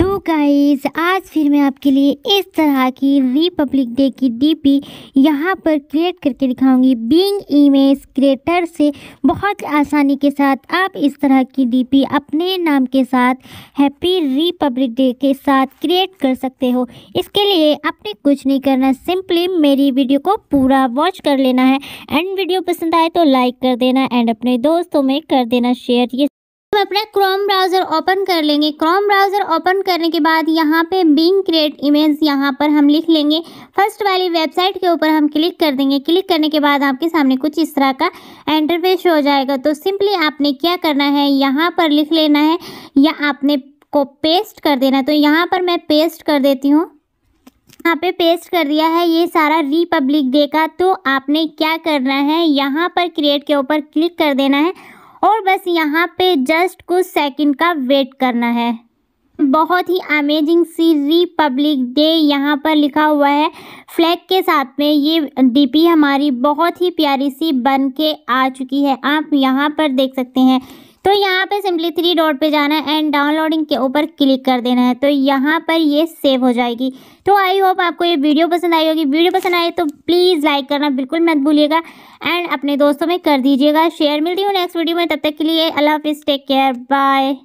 तो गाइस आज फिर मैं आपके लिए इस तरह की रिपब्लिक डे की डीपी यहाँ पर क्रिएट करके दिखाऊंगी बीइंग इमेज क्रिएटर से बहुत आसानी के साथ आप इस तरह की डीपी अपने नाम के साथ हैप्पी रिपब्लिक डे के साथ क्रिएट कर सकते हो इसके लिए आपने कुछ नहीं करना सिंपली मेरी वीडियो को पूरा वॉच कर लेना है एंड वीडियो पसंद आए तो लाइक कर देना एंड अपने दोस्तों में कर देना शेयर ये अपना क्रोम ब्राउज़र ओपन कर लेंगे क्रोम ब्राउज़र ओपन करने के बाद यहाँ पे बिंग क्रिएट इमेज यहाँ पर हम लिख लेंगे फर्स्ट वाली वेबसाइट के ऊपर हम क्लिक कर देंगे क्लिक करने के बाद आपके सामने कुछ इस तरह का एंटरफेस हो जाएगा तो सिंपली आपने क्या करना है यहाँ पर लिख लेना है या आपने को पेस्ट कर देना तो यहाँ पर मैं पेस्ट कर देती हूँ यहाँ पे पेस्ट कर दिया है ये सारा रिपब्लिक डे का तो आपने क्या करना है यहाँ पर क्रिएट के ऊपर क्लिक कर देना है और बस यहाँ पे जस्ट कुछ सेकंड का वेट करना है बहुत ही अमेजिंग सी रिपब्लिक डे यहाँ पर लिखा हुआ है फ्लैग के साथ में ये डीपी हमारी बहुत ही प्यारी सी बन के आ चुकी है आप यहाँ पर देख सकते हैं तो यहाँ पे सिंपली थ्री डॉट पे जाना है एंड डाउनलोडिंग के ऊपर क्लिक कर देना है तो यहाँ पर ये सेव हो जाएगी तो आई होप आपको ये वीडियो पसंद आई होगी वीडियो पसंद आए तो प्लीज़ लाइक करना बिल्कुल मत भूलिएगा एंड अपने दोस्तों में कर दीजिएगा शेयर मिलती हूँ नेक्स्ट वीडियो में तब तक के लिए अल्लाह हाफिज़ टेक केयर बाय